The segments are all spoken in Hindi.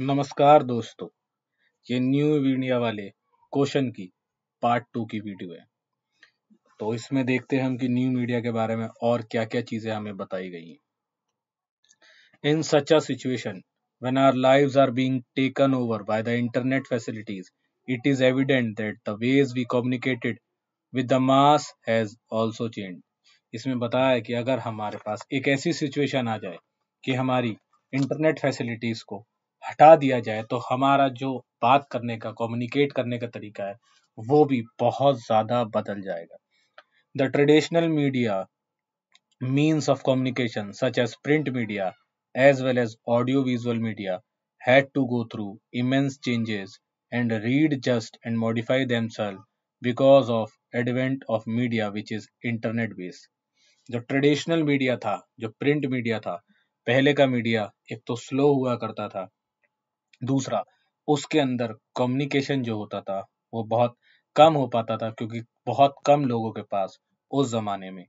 नमस्कार दोस्तों ये न्यू इंडिया वाले क्वेश्चन की पार्ट टू की वीडियो है तो इसमें देखते हैं हम कि न्यू मीडिया के बारे में और क्या क्या चीजें हमें बताई गई हैं in such a situation when our lives are being taken over by the internet facilities it is evident that the ways we communicated with the mass has also इसमें बताया है कि अगर हमारे पास एक ऐसी सिचुएशन आ जाए कि हमारी इंटरनेट फैसिलिटीज को हटा दिया जाए तो हमारा जो बात करने का कम्युनिकेट करने का तरीका है वो भी बहुत ज्यादा बदल जाएगा the traditional media means of communication such as print media as well as audio visual media had to go through immense changes and readjust and modify them because of advent of media which is internet based जो ट्रेडिशनल मीडिया था जो प्रिंट मीडिया था पहले का मीडिया एक तो स्लो हुआ करता था दूसरा उसके अंदर कम्युनिकेशन जो होता था वो बहुत कम हो पाता था क्योंकि बहुत कम लोगों के पास उस ज़माने में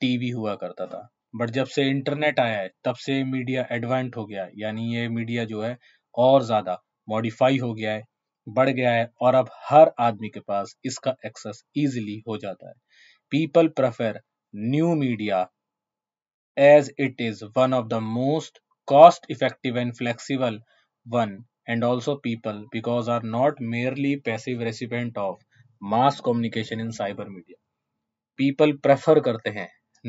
टीवी हुआ करता था बट जब से इंटरनेट आया है तब से मीडिया एडवांस हो गया है यानी ये मीडिया जो है और ज़्यादा मॉडिफाई हो गया है बढ़ गया है और अब हर आदमी के पास इसका एक्सेस इजीली हो जाता है people prefer new media as it is one of the most cost effective and flexible one and also people because are not merely passive recipient of mass communication in cyber media. People prefer करते हैं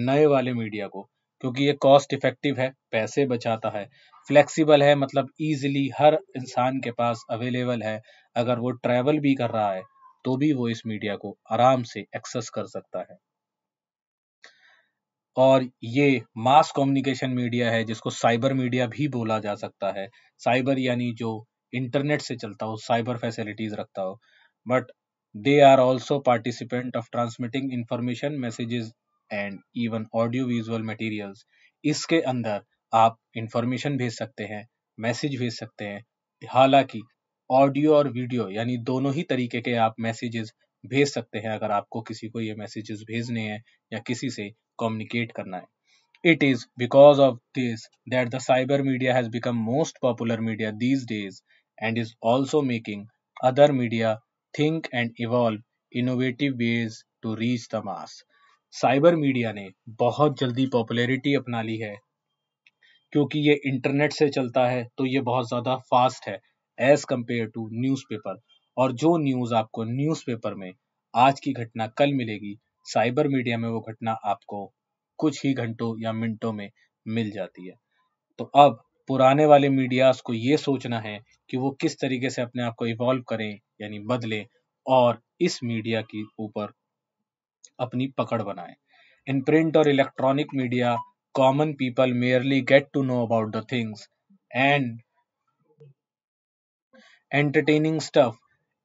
नए वाले मीडिया को क्योंकि ये कॉस्ट इफेक्टिव है पैसे बचाता है फ्लेक्सिबल है मतलब इजीली हर इंसान के पास अवेलेबल है अगर वो ट्रैवल भी कर रहा है तो भी वो इस मीडिया को आराम से एक्सेस कर सकता है और ये मास कम्युनिकेशन मीडिया है जिसको साइबर मीडिया भी बोला जा सकता है साइबर यानी जो इंटरनेट से चलता हो साइबर फैसिलिटीज रखता हो but they are also participant of transmitting information messages and even audio visual materials इसके अंदर आप इंफॉर्मेशन भेज सकते हैं मैसेज भेज सकते हैं हालांकि ऑडियो और वीडियो यानी दोनों ही तरीके के आप मैसेजेस भेज सकते हैं अगर आपको किसी को ये मैसेजेस भेजने हैं या किसी से कम्युनिकेट करना है it is because of this that the cyber media has become most popular media these days and is also making other media think and evolve innovative ways to reach the mass cyber media ने बहुत जल्दी पॉपुलरिटी अपना ली है क्योंकि ये इंटरनेट से चलता है तो ये बहुत ज्यादा फास्ट है as compare to newspaper और जो न्यूज आपको न्यूज़पेपर में आज की घटना कल मिलेगी साइबर मीडिया में वो घटना आपको कुछ ही घंटों या मिनटों में मिल जाती है तो अब पुराने वाले मीडिया को ये सोचना है कि वो किस तरीके से अपने आप को इवॉल्व करें यानी बदलें और इस मीडिया के ऊपर अपनी पकड़ बनाए इन प्रिंट और electronic media common people merely get to know about the things and entertaining stuff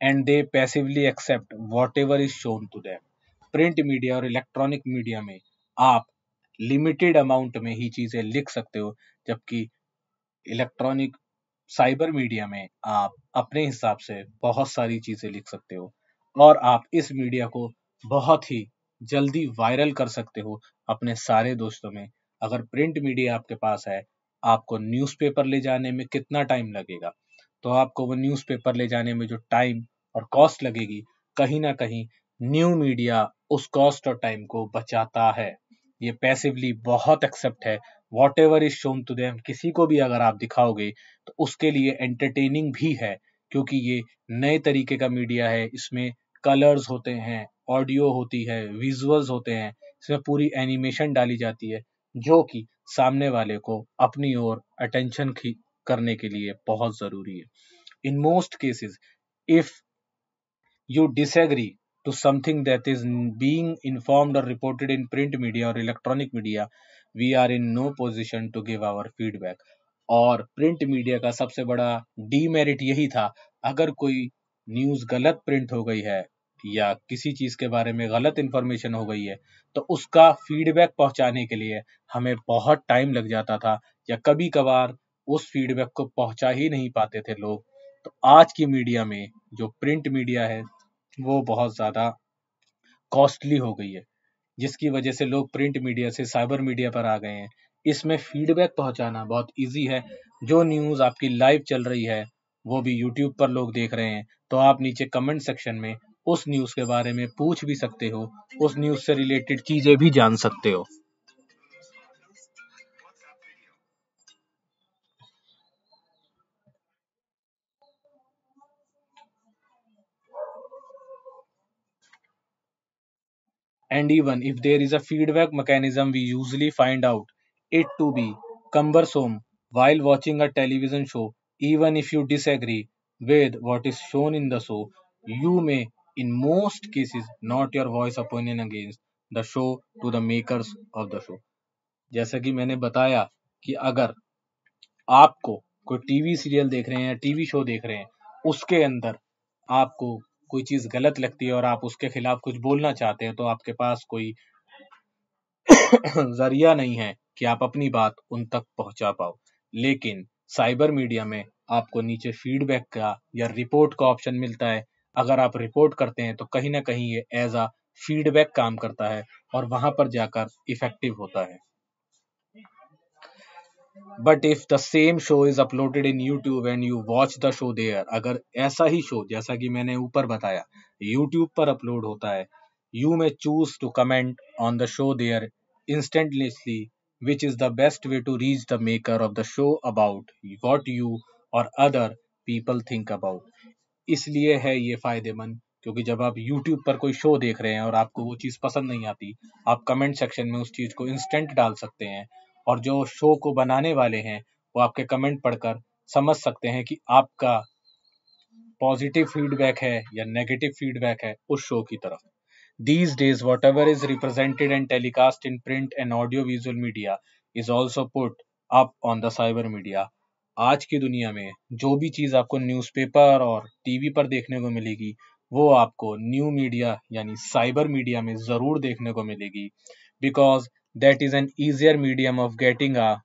and they passively accept whatever is shown to them print media और इलेक्ट्रॉनिक मीडिया में आप लिमिटेड अमाउंट में ही चीज़ें लिख सकते हो जबकि इलेक्ट्रॉनिक साइबर मीडिया में आप अपने हिसाब से बहुत सारी चीज़ें लिख सकते हो और आप इस मीडिया को बहुत ही जल्दी वायरल कर सकते हो अपने सारे दोस्तों में अगर प्रिंट मीडिया आपके पास है आपको न्यूज़पेपर ले जाने में कितना टाइम लगेगा तो आपको वो न्यूज़पेपर ले जाने में जो टाइम और कॉस्ट लगेगी कहीं ना कहीं न्यू मीडिया उस कॉस्ट और टाइम को बचाता है ये पैसिवली बहुत एक्सेप्ट है whatever is shown to them किसी को भी अगर आप दिखाओगे तो उसके लिए एंटरटेनिंग भी है क्योंकि ये नए तरीके का मीडिया है इसमें कलर्स होते हैं ऑडियो होती है विजुअल्स होते हैं इसमें पूरी एनिमेशन डाली जाती है जो कि सामने वाले को अपनी ओर अटेंशन करने के लिए बहुत ज़रूरी है in most cases if you disagree to something that is being informed or reported in print media or electronic media we are in no position to give our feedback और प्रिंट मीडिया का सबसे बड़ा डीमेरिट यही था अगर कोई न्यूज़ गलत प्रिंट हो गई है या किसी चीज़ के बारे में गलत इंफॉर्मेशन हो गई है तो उसका फीडबैक पहुंचाने के लिए हमें बहुत टाइम लग जाता था या कभी कभार उस फीडबैक को पहुंचा ही नहीं पाते थे लोग तो आज की मीडिया में जो प्रिंट मीडिया है वो बहुत ज़्यादा कॉस्टली हो गई है जिसकी वजह से लोग प्रिंट मीडिया से साइबर मीडिया पर आ गए हैं इसमें फीडबैक पहुंचाना बहुत इजी है जो न्यूज़ आपकी लाइव चल रही है वो भी यूट्यूब पर लोग देख रहे हैं तो आप नीचे कमेंट सेक्शन में उस न्यूज़ के बारे में पूछ भी सकते हो उस न्यूज़ से रिलेटेड चीज़ें भी जान सकते हो and even if there is a feedback mechanism we usually find out it to be cumbersome while watching a television show even if you disagree with what is shown in the show you may in most cases not your voice opinion against the show to the makers of the show जैसा कि मैंने बताया कि अगर आपको कोई टीवी सीरियल देख रहे हैं टीवी शो देख रहे हैं उसके अंदर आपको कोई चीज़ गलत लगती है और आप उसके खिलाफ कुछ बोलना चाहते हैं तो आपके पास कोई जरिया नहीं है कि आप अपनी बात उन तक पहुंचा पाओ लेकिन साइबर मीडिया में आपको नीचे फीडबैक का या रिपोर्ट का ऑप्शन मिलता है अगर आप रिपोर्ट करते हैं तो कहीं ना कहीं ये एज अ फीडबैक काम करता है और वहां पर जाकर इफेक्टिव होता है but if the same show is uploaded in YouTube and you watch the show there अगर ऐसा ही शो जैसा कि मैंने ऊपर बताया यूट्यूब पर अपलोड होता है you may choose to comment on the show there instantly which is the best way to reach the maker of the show about what you और अदर पीपल थिंक अबाउट इसलिए है ये फ़ायदेमंद क्योंकि जब आप YouTube पर कोई शो देख रहे हैं और आपको वो चीज़ पसंद नहीं आती आप कमेंट सेक्शन में उस चीज़ को इंस्टेंट डाल सकते हैं और जो शो को बनाने वाले हैं वो आपके कमेंट पढ़कर समझ सकते हैं कि आपका पॉजिटिव फीडबैक है या नेगेटिव फीडबैक है उस शो की तरफ days whatever is represented and telecast in print and audio visual media is also put up on the cyber media आज की दुनिया में जो भी चीज़ आपको न्यूज़पेपर और टीवी पर देखने को मिलेगी वो आपको न्यू मीडिया यानी साइबर मीडिया में ज़रूर देखने को मिलेगी because that is an easier medium of getting a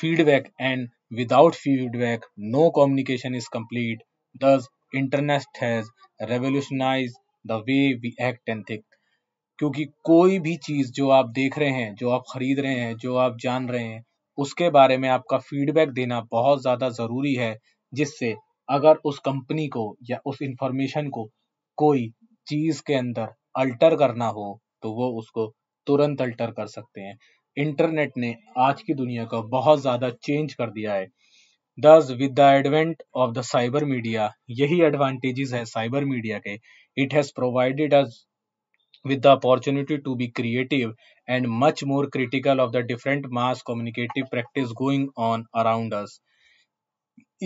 feedback and without feedback no communication is complete thus internet has revolutionized the way we act and think क्योंकि कोई भी चीज़ जो आप देख रहे हैं जो आप खरीद रहे हैं जो आप जान रहे हैं उसके बारे में आपका फीडबैक देना बहुत ज़्यादा ज़रूरी है जिससे अगर उस कंपनी को या उस इंफॉर्मेशन को कोई चीज़ के अंदर अल्टर करना हो तो वो उसको तुरंत अल्टर कर सकते हैं इंटरनेट ने आज की दुनिया को बहुत ज़्यादा चेंज कर दिया है thus with the advent of the cyber media यही एडवांटेजेस है साइबर मीडिया के it has provided us with the opportunity to be creative and much more critical of the different mass communicative practice going on around us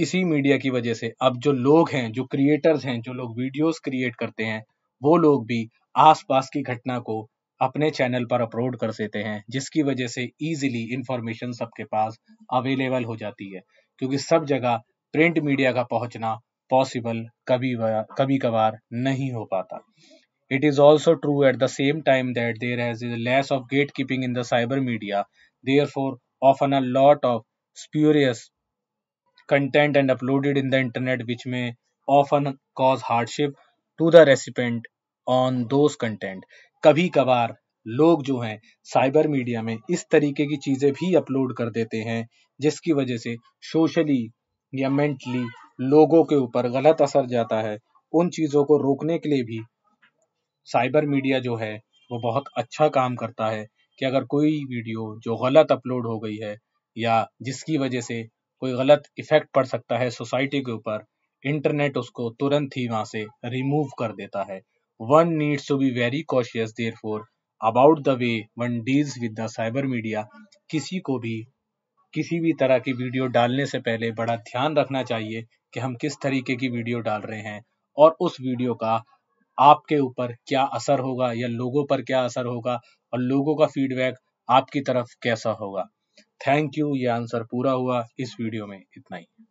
इसी मीडिया की वजह से अब जो लोग हैं जो क्रिएटर्स हैं जो लोग वीडियोस क्रिएट करते हैं वो लोग भी आसपास की घटना को अपने चैनल पर अपलोड कर देते हैं जिसकी वजह से इजीली इंफॉर्मेशन सबके पास अवेलेबल हो जाती है क्योंकि सब जगह प्रिंट मीडिया का पहुंचना पॉसिबल कभी कभी कभार नहीं हो पाता it is also true at the same time that there has less of gate keeping in the cyber media therefore often a lot of spurious content and uploaded in the internet which may often cause hardship to the recipient on those content कभी कभार लोग जो हैं साइबर मीडिया में इस तरीके की चीज़ें भी अपलोड कर देते हैं जिसकी वजह से सोशली या मेंटली लोगों के ऊपर गलत असर जाता है उन चीज़ों को रोकने के लिए भी साइबर मीडिया जो है वो बहुत अच्छा काम करता है कि अगर कोई वीडियो जो गलत अपलोड हो गई है या जिसकी वजह से कोई गलत इफेक्ट पड़ सकता है सोसाइटी के ऊपर इंटरनेट उसको तुरंत ही वहाँ से रिमूव कर देता है One needs to be very cautious, therefore, about the way one deals with the cyber media. किसी को भी किसी भी तरह की वीडियो डालने से पहले बड़ा ध्यान रखना चाहिए कि हम किस तरीके की वीडियो डाल रहे हैं और उस वीडियो का आपके ऊपर क्या असर होगा या लोगों पर क्या असर होगा और लोगों का फीडबैक आपकी तरफ कैसा होगा थैंक यू ये आंसर पूरा हुआ इस वीडियो में इतना ही